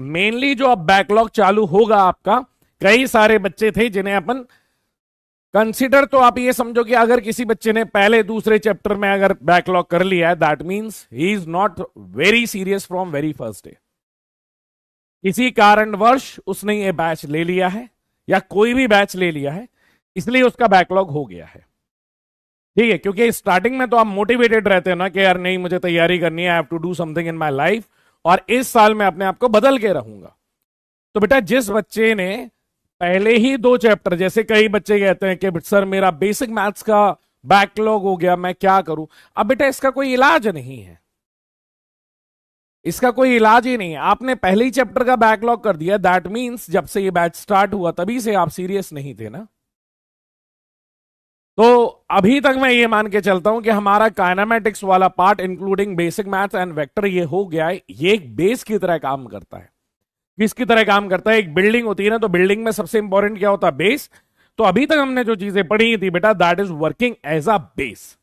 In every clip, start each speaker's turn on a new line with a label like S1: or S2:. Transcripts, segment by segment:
S1: mainly जो अब backlog चालू होगा आपका कई सारे बच्चे थे जिन्हें अपन कंसिडर तो आप ये समझो कि अगर किसी बच्चे ने पहले दूसरे चैप्टर में अगर बैकलॉग कर लिया है that means he is not very serious from very first day किसी कारणवश उसने ये बैच ले लिया है या कोई भी बैच ले लिया है इसलिए उसका बैकलॉग हो गया है ठीक है क्योंकि स्टार्टिंग में तो आप मोटिवेटेड रहते हो ना कि यार नहीं मुझे तैयारी करनी है I have to do something in my life और इस साल मैं अपने आप को बदल के रहूंगा तो बेटा जिस बच्चे ने पहले ही दो चैप्टर जैसे कई बच्चे कहते हैं कि सर मेरा बेसिक मैथ्स का बैकलॉग हो गया मैं क्या करूं अब बेटा इसका कोई इलाज नहीं है इसका कोई इलाज ही नहीं है आपने पहले ही चैप्टर का बैकलॉग कर दिया दैट मीन्स जब से ये बैच स्टार्ट हुआ तभी से आप सीरियस नहीं थे ना तो अभी तक मैं ये मान के चलता हूं कि हमारा काइनामेटिक्स वाला part including basic maths and vector ये हो गया है ये एक बेस की तरह काम करता है किसकी तरह काम करता है एक बिल्डिंग होती है ना तो बिल्डिंग में सबसे इंपॉर्टेंट क्या होता है बेस तो अभी तक हमने जो चीजें पढ़ी थी बेटा that is working as a base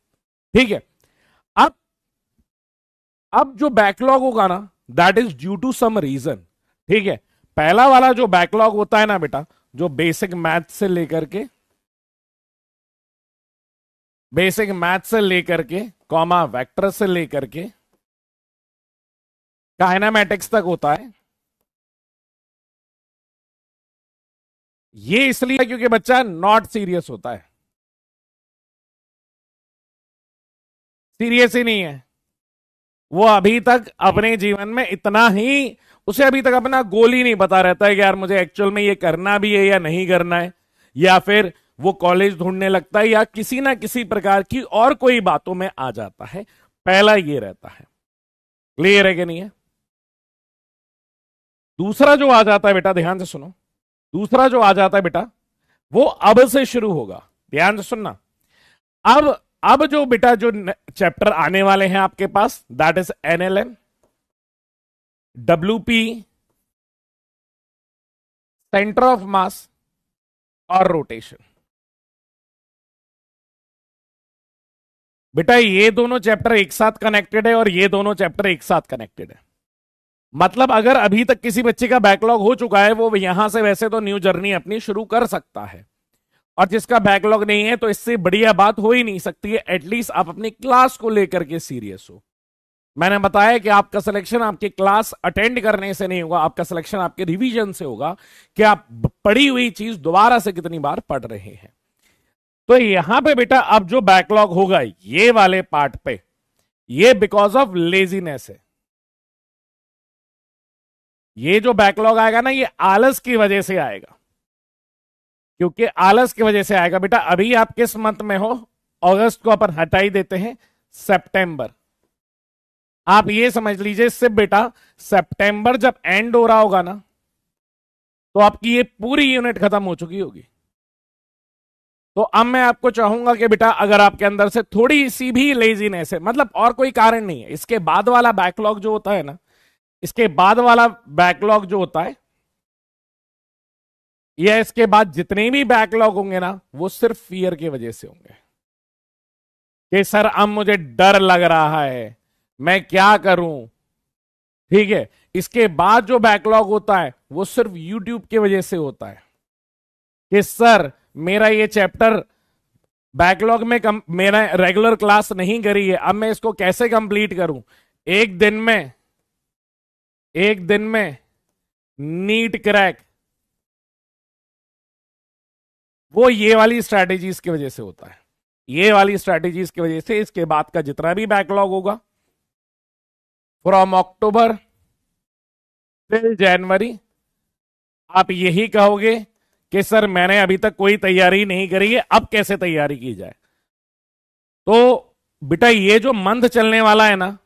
S1: ठीक है अब अब जो बैकलॉग होगा ना that is due to some reason ठीक है पहला वाला जो बैकलॉग होता है ना बेटा जो बेसिक मैथ से लेकर के बेसिक मैथ से लेकर के कॉमा
S2: वेक्टर से लेकर के काइनामेटिक्स तक होता है ये इसलिए क्योंकि बच्चा नॉट सीरियस होता है सीरियस ही
S1: नहीं है वो अभी तक अपने जीवन में इतना ही उसे अभी तक अपना गोल ही नहीं बता रहता है कि यार मुझे एक्चुअल में ये करना भी है या नहीं करना है या फिर वो कॉलेज ढूंढने लगता है या किसी ना किसी प्रकार की और कोई बातों में आ जाता है पहला ये रहता है क्लियर है कि नहीं है दूसरा जो आ जाता है बेटा ध्यान से सुनो दूसरा जो आ जाता है बेटा वो अब से शुरू होगा ध्यान से सुनना अब अब जो बेटा जो चैप्टर आने वाले हैं आपके पास that is N L M W P
S2: centre of mass और रोटेशन बेटा ये दोनों चैप्टर
S1: एक साथ कनेक्टेड है और ये दोनों चैप्टर एक साथ कनेक्टेड है मतलब अगर अभी तक किसी बच्चे का बैकलॉग हो चुका है वो यहां से वैसे तो न्यू जर्नी अपनी शुरू कर सकता है और जिसका बैकलॉग नहीं है तो इससे बढ़िया बात हो ही नहीं सकती है एटलीस्ट आप अपनी क्लास को लेकर के सीरियस हो मैंने बताया कि आपका सिलेक्शन आपकी क्लास अटेंड करने से नहीं होगा आपका सिलेक्शन आपके रिवीजन से होगा कि आप पढ़ी हुई चीज दोबारा से कितनी बार पढ़ रहे हैं तो यहां पे बेटा अब जो बैकलॉग होगा ये वाले पार्ट पे ये बिकॉज ऑफ लेजीनेस है ये जो बैकलॉग आएगा ना ये आलस की वजह से आएगा क्योंकि आलस की वजह से आएगा बेटा अभी आप किस मंथ में हो अगस्त को अपन हटा ही देते हैं सितंबर आप ये समझ लीजिए इससे बेटा सितंबर जब एंड हो रहा होगा ना तो आपकी ये पूरी यूनिट खत्म हो चुकी होगी तो अब मैं आपको चाहूंगा कि बेटा अगर आपके अंदर से थोड़ी सी भी लेजीनेस है मतलब और कोई कारण नहीं है इसके बाद वाला बैकलॉग जो होता है ना इसके बाद वाला बैकलॉग जो होता है या इसके बाद जितने भी बैकलॉग होंगे ना वो सिर्फ फियर की वजह से होंगे कि सर अब मुझे डर लग रहा है मैं क्या करूं ठीक है इसके बाद जो बैकलॉग होता है वो सिर्फ यूट्यूब की वजह से होता है कि सर मेरा ये चैप्टर बैकलॉग में कम, मेरा रेगुलर क्लास नहीं करी है अब मैं इसको कैसे कंप्लीट करूं एक दिन में एक दिन में नीट क्रैक वो ये वाली स्ट्रैटेजीज की वजह से होता है ये वाली स्ट्रैटेजीज की वजह से इसके बाद का जितना भी बैकलॉग होगा फ्रॉम अक्टूबर टिल जनवरी आप यही कहोगे कि सर मैंने अभी तक कोई तैयारी नहीं करी है अब कैसे तैयारी की जाए तो बेटा ये जो मंथ चलने वाला है ना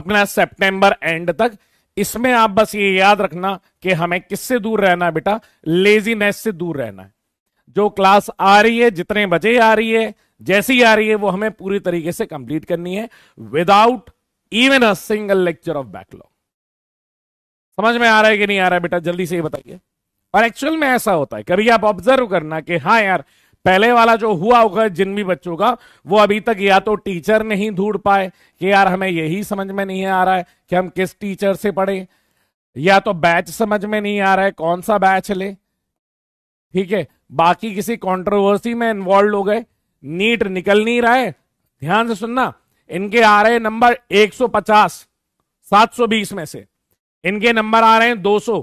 S1: अपना सितंबर एंड तक इसमें आप बस ये याद रखना कि हमें किससे दूर रहना है बेटा लेजीनेस से दूर रहना है जो क्लास आ रही है जितने बजे आ रही है जैसी आ रही है वो हमें पूरी तरीके से कंप्लीट करनी है without even a single lecture of backlog समझ में आ रहा है कि नहीं आ रहा है बेटा जल्दी से ये बताइए और एक्चुअल में ऐसा होता है कभी आप ऑब्जर्व करना कि हाँ यार पहले वाला जो हुआ होगा जिन भी बच्चों का वो अभी तक या तो टीचर नहीं ढूंढ पाए कि यार हमें यही समझ में नहीं आ रहा है कि हम किस टीचर से पढ़े या तो बैच समझ में नहीं आ रहा है कौन सा बैच ले ठीक है बाकी किसी कंट्रोवर्सी में इन्वॉल्व हो गए नीट निकल नहीं रहा है ध्यान से सुनना इनके आ रहे नंबर 150 720 में से इनके नंबर आ रहे हैं 200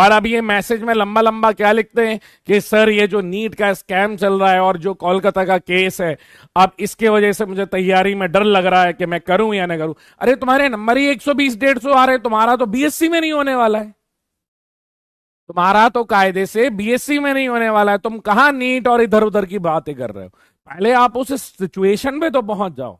S1: और अब ये मैसेज में लंबा लंबा क्या लिखते हैं कि सर ये जो नीट का स्कैम चल रहा है और जो कोलकाता का केस है अब इसके वजह से मुझे तैयारी में डर लग रहा है कि मैं करूं या ना करूं अरे तुम्हारे नंबर ही 120 सौ आ रहे तुम्हारा तो बीएससी में नहीं होने वाला है तुम्हारा तो कायदे से बीएससी में नहीं होने वाला है तुम कहा नीट और इधर उधर की बातें कर रहे हो पहले आप उस सिचुएशन पे तो पहुंच जाओ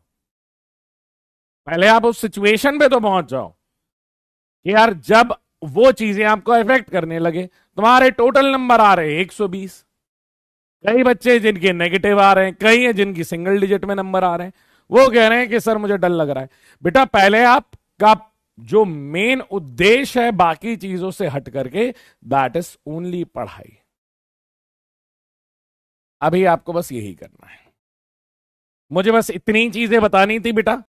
S1: पहले आप उस सिचुएशन पे तो पहुंच जाओ कि यार जब वो चीजें आपको इफेक्ट करने लगे तुम्हारे टोटल नंबर आ रहे हैं बीस कई बच्चे जिनके नेगेटिव आ रहे हैं कई हैं जिनकी सिंगल डिजिट में नंबर आ रहे हैं वो कह रहे हैं कि सर मुझे डर लग रहा है बेटा पहले आपका जो मेन उद्देश्य है बाकी चीजों से हट करके दैट इज ओनली पढ़ाई अभी
S2: आपको बस यही करना है मुझे बस इतनी चीजें बतानी थी बेटा